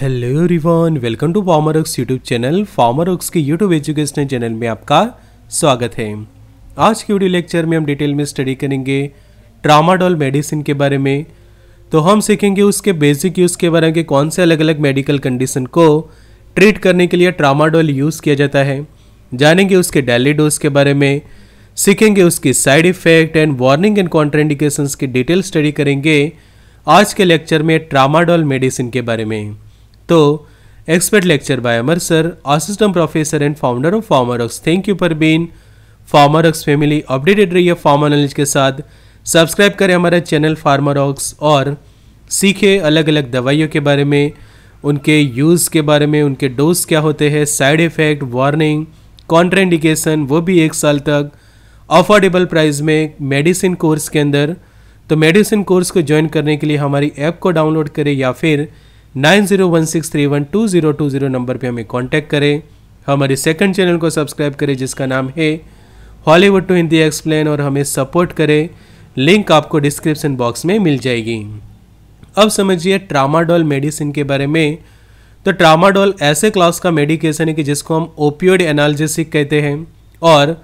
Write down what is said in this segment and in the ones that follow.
hello रिवान welcome to pharma ox YouTube channel pharma ox के YouTube educational channel में आपका स्वागत है आज के वीडियो लेक्चर में हम डिटेल में स्टडी करेंगे ट्रामाडोल मेडिसिन के बारे में तो हम सीखेंगे उसके बेसिक यूज़ के बारे में कौन से अलग अलग मेडिकल कंडीशन को ट्रीट करने के लिए ट्रामाडोल यूज़ किया जाता है जानेंगे उसके डेली डोज के बारे में सीखेंगे उसकी side effect and warning and contraindication की डिटेल स्टडी करेंगे आज के लेक्चर में ट्रामाडोल मेडिसिन के बारे में तो by Amar sir assistant professor and founder of pharma ox thank you for being pharma ox family updated रहिए फार्मर नॉलेज के साथ सब्सक्राइब करें हमारा चैनल ऑक्स और सीखें अलग अलग दवाइयों के बारे में उनके यूज़ के बारे में उनके डोज क्या होते हैं साइड इफ़ेक्ट वार्निंग कॉन्ट्राइंडिकेशन वो भी एक साल तक अफोर्डेबल प्राइस में मेडिसिन कोर्स के अंदर तो मेडिसिन कोर्स को ज्वाइन करने के लिए हमारी ऐप को डाउनलोड करें या फिर nine zero one six three one two zero two zero number पर हमें कॉन्टैक्ट करें हमारे सेकंड चैनल को सब्सक्राइब करें जिसका नाम है हॉलीवुड टू हिंदी एक्सप्लेन और हमें सपोर्ट करें लिंक आपको डिस्क्रिप्शन बॉक्स में मिल जाएगी अब समझिए ट्रामाडोल मेडिसिन के बारे में तो ट्रामाडोल ऐसे क्लास का मेडिकेशन है कि जिसको हम ओपियोड एनालजेसिक कहते हैं और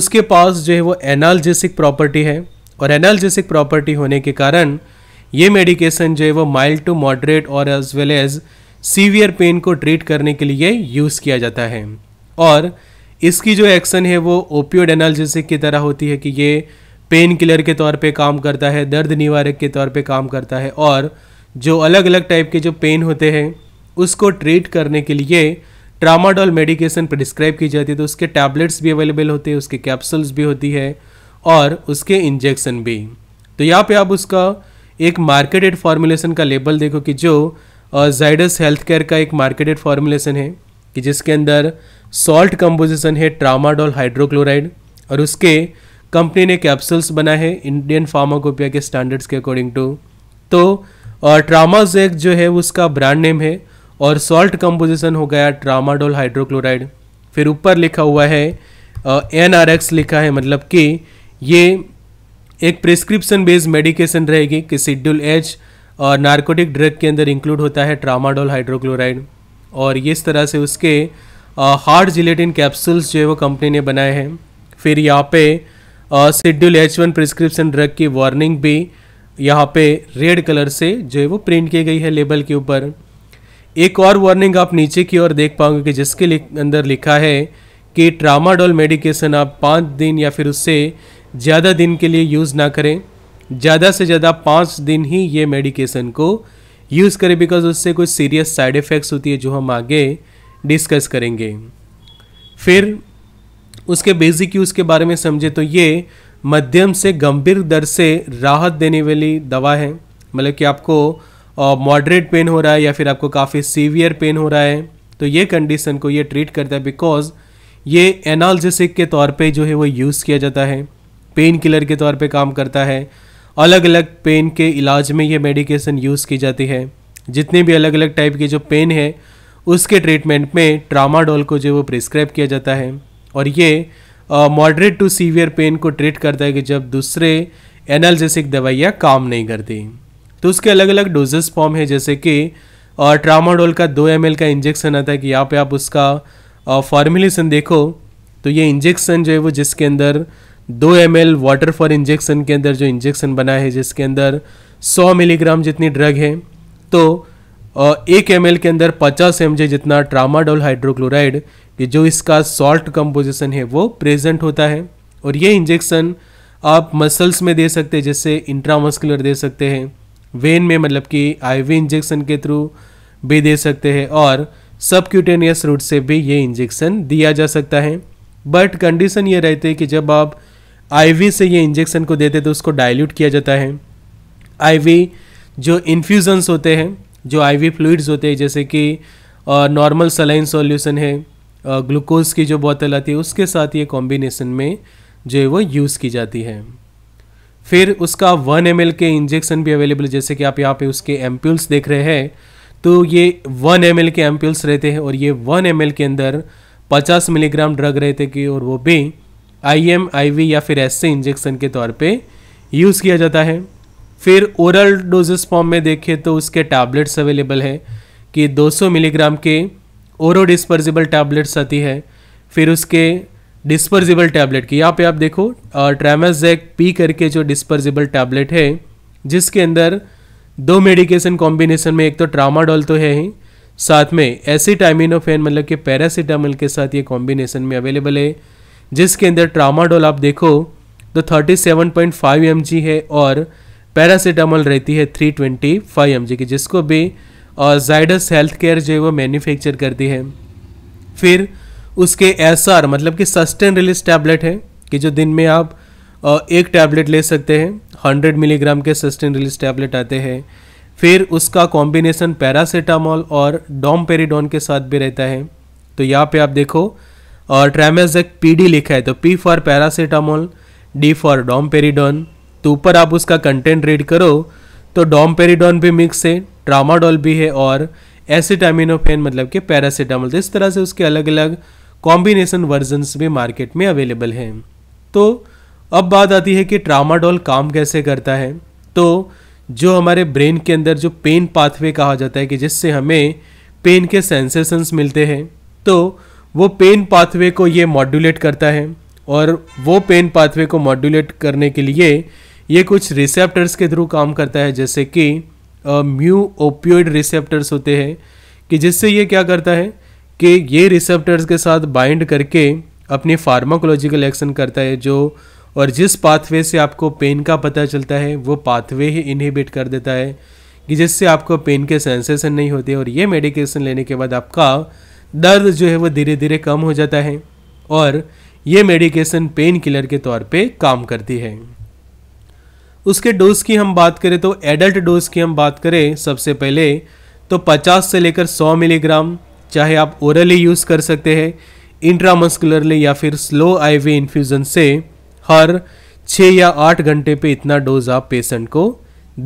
उसके पास जो है वो एनालजेसिक प्रॉपर्टी है और एनालजेसिक प्रॉपर्टी होने के कारण ये मेडिकेशन जो है वो माइल्ड टू मॉडरेट और as well as severe pain को ट्रीट करने के लिए यूज़ किया जाता है और इसकी जो एक्शन है वो ओपियोड एनाल्जेसिक की तरह होती है कि ये पेन किलर के तौर पे काम करता है दर्द निवारक के तौर पे काम करता है और जो अलग अलग टाइप के जो पेन होते हैं उसको ट्रीट करने के लिए ट्रामाडोल मेडिकेशन प्रिस्क्राइब की जाती है तो उसके टैबलेट्स भी अवेलेबल होते हैं उसके कैप्सूल्स भी होती है और उसके इंजेक्शन भी तो यहाँ पे आप उसका एक मार्केटेड फार्मूलेशन का लेबल देखो कि जो जाइडस हेल्थ केयर का एक मार्केटेड फार्मूलेशन है कि जिसके अंदर सॉल्ट कंपोजिशन है ट्रामाडोल हाइड्रोक्लोराइड और उसके कंपनी ने कैप्सूल्स बनाए हैं इंडियन फार्माकोपिया के स्टैंडर्ड्स के अकॉर्डिंग टू तो ट्रामाजेक जो है उसका ब्रांड नेम है और सॉल्ट कंपोजिशन हो गया ट्रामाडोल हाइड्रोक्लोराइड फिर ऊपर लिखा हुआ है एन आर एक्स लिखा है मतलब कि ये एक प्रिस्क्रिप्शन बेस्ड मेडिकेशन रहेगी कि शेड्यूल एच और नार्कोटिक ड्रग के अंदर इंक्लूड होता है ट्रामाडोल हाइड्रोक्लोराइड और इस तरह से उसके हार्ड जिलेटिन कैप्सूल्स जो है वो कंपनी ने बनाए हैं फिर यहाँ पे schedule H one prescription drug की वार्निंग भी यहाँ पे रेड कलर से जो है वो प्रिंट की गई है लेबल के ऊपर एक और वार्निंग आप नीचे की ओर देख पाओगे कि जिसके अंदर लिखा है कि ट्रामाडोल मेडिकेशन आप पाँच दिन या फिर उससे ज़्यादा दिन के लिए यूज़ ना करें ज़्यादा से ज़्यादा पाँच दिन ही ये मेडिकेशन को यूज़ करें बिकॉज उससे कुछ सीरियस साइड इफ़ेक्ट्स होती है जो हम आगे डिस्कस करेंगे फिर उसके बेसिक यूज़ के बारे में समझे तो ये मध्यम से गंभीर दर से राहत देने वाली दवा है मतलब कि आपको मॉडरेट पेन हो रहा है या फिर आपको काफ़ी सीवियर पेन हो रहा है तो ये कंडीशन को ये ट्रीट करता है बिकॉज ये एनाल्जेसिक के तौर पे जो है वो यूज़ किया जाता है पेन किलर के तौर पे काम करता है अलग अलग पेन के इलाज में ये मेडिकेशन यूज़ की जाती है जितने भी अलग अलग टाइप के जो पेन है उसके ट्रीटमेंट में ट्रामाडोल को जो वो प्रिस्क्राइब किया जाता है और ये मॉडरेट टू सीवियर पेन को ट्रीट करता है कि जब दूसरे एनालजेसिक दवाइयाँ काम नहीं करती तो उसके अलग अलग डोजेस फॉर्म है जैसे कि ट्रामाडोल का दो एम का इंजेक्शन आता है कि यहाँ पे आप उसका फॉर्मुलेशन देखो तो ये इंजेक्शन जो है वो जिसके अंदर दो M L water for injection के अंदर जो इंजेक्शन बना है जिसके अंदर 100 मिलीग्राम जितनी ड्रग है तो एक एम के अंदर 50 एम जितना ट्रामाडोल हाइड्रोक्लोराइड कि जो इसका सॉल्ट कंपोजिशन है वो प्रेजेंट होता है और ये इंजेक्शन आप मसल्स में दे सकते हैं जैसे इंट्रामस्कुलर दे सकते हैं वेन में मतलब कि आईवी इंजेक्शन के थ्रू भी दे सकते हैं और सबक्यूटेनियस रूट से भी ये इंजेक्शन दिया जा सकता है बट कंडीशन ये रहती है कि जब आप आईवी से ये इंजेक्शन को देते तो उसको डाइल्यूट किया जाता है आईवी जो इन्फ्यूज़न्स होते हैं जो आईवी फ्लूइड्स होते हैं जैसे कि नॉर्मल सलाइन सॉल्यूशन है ग्लूकोज की जो बोतल आती है उसके साथ ये कॉम्बिनेशन में जो है वो यूज़ की जाती है फिर उसका वन एम के इंजेक्शन भी अवेलेबल जैसे कि आप यहाँ पे उसके एम्प्यूल्स देख रहे हैं तो ये वन एम के एम्प्यूल्स रहते हैं और ये वन एम के अंदर पचास मिलीग्राम ड्रग रहते कि और वो भी आई आई एम वी या फिर ऐसे इंजेक्शन के तौर पे यूज़ किया जाता है फिर ओरल डोजेस फॉर्म में देखें तो उसके टैबलेट्स अवेलेबल है कि 200 मिलीग्राम के ओरो डिस्पर्जिबल टैबलेट्स आती है फिर उसके डिस्पर्जिबल टैबलेट की यहाँ पे आप देखो ट्रामाजैक पी करके जो डिस्पर्जिबल टैबलेट है जिसके अंदर दो मेडिकेशन कॉम्बिनेशन में एक तो ट्रामाडोल तो है ही साथ में एसीटाइमिनोफेन मतलब कि पैरासीटामोल के साथ ये कॉम्बिनेशन में अवेलेबल है जिसके अंदर ट्रामाडोल आप देखो तो 37.5 एम है और पैरासीटामोल रहती है 325 एम की जिसको भी जाइडस हेल्थ केयर जो है वो मैन्युफैक्चर करती है फिर उसके एस मतलब कि सस्टेन रिलीज टैबलेट है कि जो दिन में आप एक टैबलेट ले सकते हैं 100 मिलीग्राम के सस्टेन रिलीज टैबलेट आते हैं फिर उसका कॉम्बिनेशन पैरासीटामोल और डोम के साथ भी रहता है तो यहाँ पे आप देखो और पी पीडी लिखा है तो P for paracetamol D for domperidone तो ऊपर आप उसका कंटेंट रीड करो तो डोमपेरिडोन भी मिक्स है ट्रामाडोल भी है और एसिटामिनोफेन मतलब कि पैरासीटामोल तो इस तरह से उसके अलग अलग कॉम्बिनेशन वर्जनस भी मार्केट में अवेलेबल हैं तो अब बात आती है कि ट्रामाडोल काम कैसे करता है तो जो हमारे ब्रेन के अंदर जो पेन पाथवे कहा जाता है कि जिससे हमें पेन के सेंसेशंस मिलते हैं तो वो पेन पाथवे को ये मॉड्यूलेट करता है और वो पेन पाथवे को मॉड्यूलेट करने के लिए ये कुछ रिसेप्टर्स के थ्रू काम करता है जैसे कि म्यू ओपियोइड रिसेप्टर्स होते हैं कि जिससे ये क्या करता है कि ये रिसेप्टर्स के साथ बाइंड करके अपनी फार्माकोलॉजिकल एक्शन करता है जो और जिस पाथवे से आपको पेन का पता चलता है वो पाथवे ही इनहिबिट कर देता है कि जिससे आपको पेन के सेंसेशन नहीं होते और ये मेडिकेशन लेने के बाद आपका दर्द जो है वो धीरे धीरे कम हो जाता है और ये मेडिकेशन पेन किलर के तौर पे काम करती है उसके डोज की हम बात करें तो एडल्ट डोज की हम बात करें सबसे पहले तो 50 से लेकर 100 मिलीग्राम चाहे आप ओरली यूज़ कर सकते हैं इंट्रामस्कुलरली या फिर स्लो आईवी इन्फ्यूज़न से हर छः या आठ घंटे पे इतना डोज आप पेशेंट को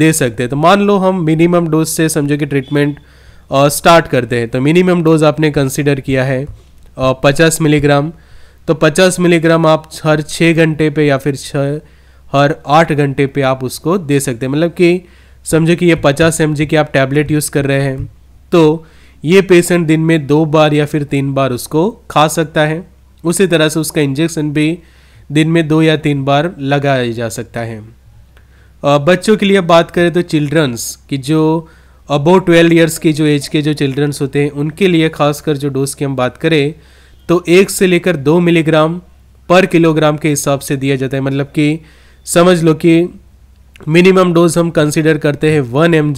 दे सकते हैं तो मान लो हम मिनिमम डोज से समझो कि ट्रीटमेंट स्टार्ट करते हैं तो मिनिमम डोज आपने कंसिडर किया है पचास मिलीग्राम तो पचास मिलीग्राम आप हर छः घंटे पे या फिर छः हर आठ घंटे पे आप उसको दे सकते हैं मतलब कि समझो कि ये पचास एम की आप टैबलेट यूज़ कर रहे हैं तो ये पेशेंट दिन में दो बार या फिर तीन बार उसको खा सकता है उसी तरह से उसका इंजेक्शन भी दिन में दो या तीन बार लगाया जा सकता है बच्चों के लिए बात करें तो चिल्ड्रंस की जो अबो ट्वेल्व ईयर्स की जो एज के जो चिल्ड्रंस होते हैं उनके लिए खासकर जो डोज की हम बात करें तो एक से लेकर दो मिलीग्राम पर किलोग्राम के हिसाब से दिया जाता है मतलब कि समझ लो कि मिनिमम डोज हम कंसिडर करते हैं वन एम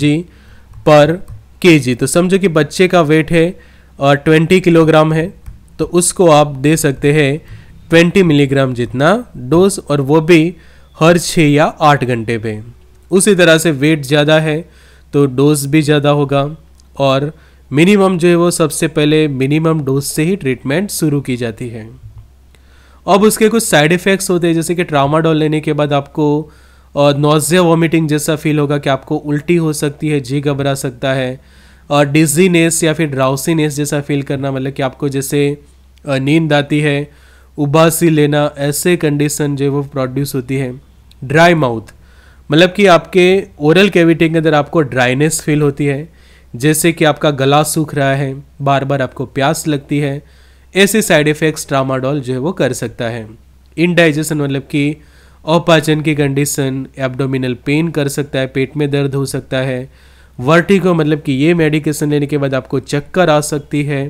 पर के तो समझो कि बच्चे का वेट है और ट्वेंटी किलोग्राम है तो उसको आप दे सकते हैं ट्वेंटी मिलीग्राम जितना डोज और वो भी हर छः या आठ घंटे पे उसी तरह से वेट ज़्यादा है तो डोज भी ज़्यादा होगा और मिनिमम जो है वो सबसे पहले मिनिमम डोज से ही ट्रीटमेंट शुरू की जाती है अब उसके कुछ साइड इफ़ेक्ट्स होते हैं जैसे कि ट्रामाडोल लेने के बाद आपको नोजिया वॉमिटिंग जैसा फील होगा कि आपको उल्टी हो सकती है जी घबरा सकता है और डिजीनेस या फिर ड्राउसीनेस जैसा फील करना मतलब कि आपको जैसे नींद आती है उबासी लेना ऐसे कंडीशन जो है वो प्रोड्यूस होती है ड्राई माउथ मतलब कि आपके ओरल कैविटी के अंदर आपको ड्राइनेस फील होती है जैसे कि आपका गला सूख रहा है बार बार आपको प्यास लगती है ऐसे साइड इफ़ेक्ट्स ट्रामाडोल जो है वो कर सकता है इनडाइजेशन मतलब कि अपाचन की कंडीशन एब्डोमिनल पेन कर सकता है पेट में दर्द हो सकता है वर्टिको मतलब कि ये मेडिकेशन लेने के बाद आपको चक्कर आ सकती है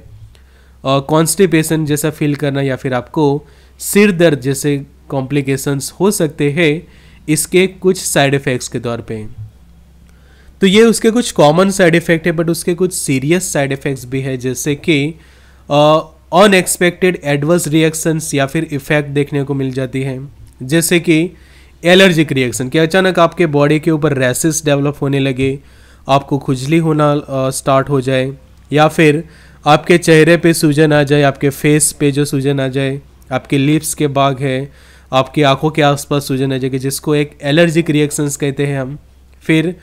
और कॉन्स्टिपेशन जैसा फील करना या फिर आपको सिर दर्द जैसे कॉम्प्लिकेशंस हो सकते हैं इसके कुछ साइड इफ़ेक्ट्स के तौर पे तो ये उसके कुछ कॉमन साइड इफ़ेक्ट है बट उसके कुछ सीरियस साइड इफ़ेक्ट्स भी है जैसे कि अनएक्सपेक्टेड एडवर्स रिएक्शंस या फिर इफ़ेक्ट देखने को मिल जाती है जैसे कि एलर्जिक रिएक्शन कि अचानक आपके बॉडी के ऊपर रैसेस डेवलप होने लगे आपको खुजली होना स्टार्ट हो जाए या फिर आपके चेहरे पे सूजन आ जाए आपके फेस पे जो सूजन आ जाए आपके लिप्स के बाग है आपकी आंखों के आसपास सूजन आ जाएगी जिसको एक एलर्जिक रिएक्शंस कहते हैं हम फिर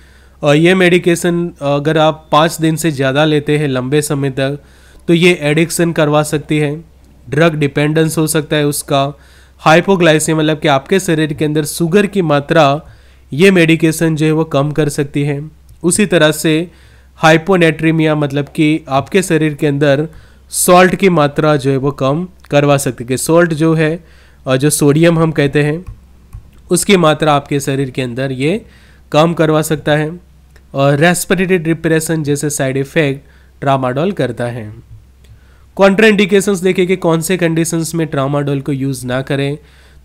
ये मेडिकेशन अगर आप पाँच दिन से ज़्यादा लेते हैं लंबे समय तक तो ये एडिक्शन करवा सकती है ड्रग डिपेंडेंस हो सकता है उसका हाइपोग्लाइसिया मतलब कि आपके शरीर के अंदर शुगर की मात्रा ये मेडिकेशन जो है वो कम कर सकती है उसी तरह से हाइपोनेट्रीमिया मतलब कि आपके शरीर के अंदर सॉल्ट की मात्रा जो है वो कम करवा सकती है सॉल्ट जो है और जो सोडियम हम कहते हैं उसकी मात्रा आपके शरीर के अंदर ये कम करवा सकता है और रेस्पिरेटरी डिप्रेशन जैसे साइड इफेक्ट ट्रामाडोल करता है इंडिकेशन देखें कि कौन से कंडीशंस में ट्रामाडोल को यूज़ ना करें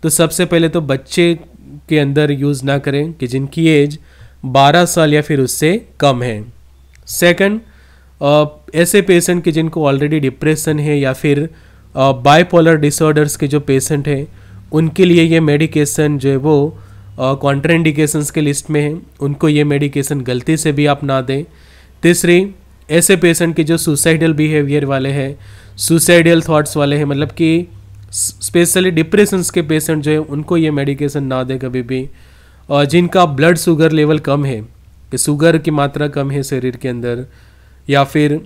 तो सबसे पहले तो बच्चे के अंदर यूज़ ना करें कि जिनकी एज 12 साल या फिर उससे कम है सेकंड ऐसे पेशेंट के जिनको ऑलरेडी डिप्रेशन है या फिर बाइपोलर डिसऑर्डर्स के जो पेशेंट हैं उनके लिए ये मेडिकेशन जो है वो कॉन्ट्रेंडिकेशंस के लिस्ट में है उनको ये मेडिकेशन गलती से भी आप ना दें तीसरी ऐसे पेशेंट के जो सुसाइडल बिहेवियर वाले हैं सुसाइडल थॉट्स वाले हैं मतलब कि स्पेशली डिप्रेशंस के पेशेंट जो है उनको ये मेडिकेशन ना दें कभी भी और जिनका ब्लड शुगर लेवल कम है कि शुगर की मात्रा कम है शरीर के अंदर या फिर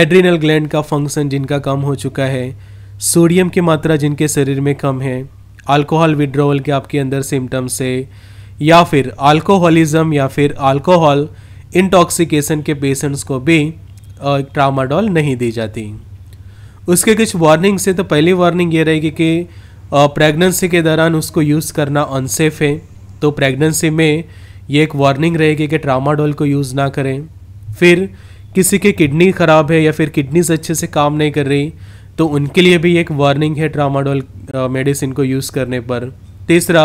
एड्रिनल ग्लैंड का फंक्शन जिनका कम हो चुका है सोडियम की मात्रा जिनके शरीर में कम है अल्कोहल विड्रोवल के आपके अंदर सिम्टम्स है या फिर अल्कोहलिज्म या फिर अल्कोहल इंटॉक्सिकेशन के पेशेंट्स को भी ट्रामाडोल नहीं दी जाती उसके कुछ वार्निंग से तो पहली वार्निंग ये रहेगी कि प्रेगनेंसी के दौरान उसको यूज़ करना अनसेफ है तो प्रेगनेंसी में ये एक वार्निंग रहेगी कि ट्रामाडोल को यूज़ ना करें फिर किसी की किडनी ख़राब है या फिर किडनीज अच्छे से काम नहीं कर रही तो उनके लिए भी एक वार्निंग है ट्रामाडोल मेडिसिन को यूज़ करने पर तीसरा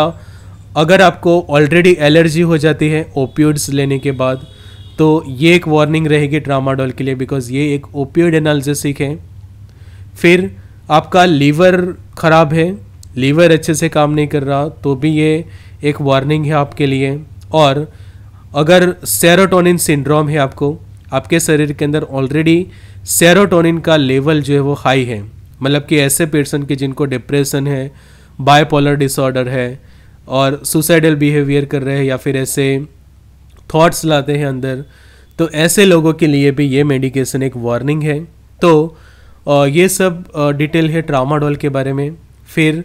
अगर आपको ऑलरेडी एलर्जी हो जाती है ओपियोड्स लेने के बाद तो ये एक वार्निंग रहेगी ट्रामाडोल के लिए बिकॉज ये एक ओपियोड एनालिसिक है फिर आपका लीवर ख़राब है लीवर अच्छे से काम नहीं कर रहा तो भी ये एक वार्निंग है आपके लिए और अगर सेरोटोनिन सिंड्रोम है आपको आपके शरीर के अंदर ऑलरेडी सेरोटोनिन का लेवल जो है वो हाई है मतलब कि ऐसे पेशेंट के जिनको डिप्रेशन है बायपोलर डिसऑर्डर है और सुसाइडल बिहेवियर कर रहे हैं या फिर ऐसे थॉट्स लाते हैं अंदर तो ऐसे लोगों के लिए भी ये मेडिकेशन एक वार्निंग है तो ये सब डिटेल है ट्रामाडोल के बारे में फिर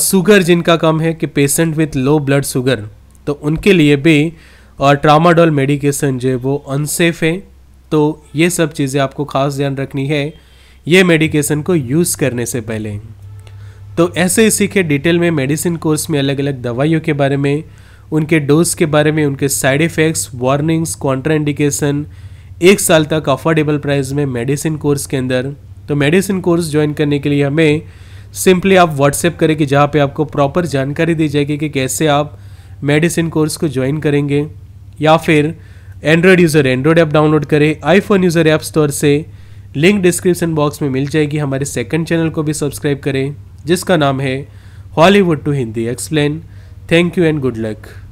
शुगर जिनका कम है कि patient with low blood sugar तो उनके लिए भी और ट्रामाडोल मेडिकेशन जो है वो अनसेफ है तो ये सब चीज़ें आपको खास ध्यान रखनी है ये मेडिकेशन को यूज़ करने से पहले तो ऐसे ही सीखे डिटेल में मेडिसिन कोर्स में अलग अलग दवाइयों के बारे में उनके डोज के बारे में उनके साइड इफ़ेक्ट्स वार्निंग्स कॉन्ट्राइंडिकेशन एक साल तक अफोर्डेबल प्राइस में मेडिसिन कोर्स के अंदर तो मेडिसिन कोर्स ज्वाइन करने के लिए हमें सिंपली आप व्हाट्सएप करें कि जहाँ पे आपको प्रॉपर जानकारी दी जाएगी कि कैसे आप मेडिसिन कोर्स को ज्वाइन करेंगे या फिर Android user Android app download करें आईफोन यूज़र ऐप स्टोर से लिंक डिस्क्रिप्शन बॉक्स में मिल जाएगी हमारे सेकंड चैनल को भी सब्सक्राइब करें जिसका नाम है Hollywood to Hindi explain thank you and good luck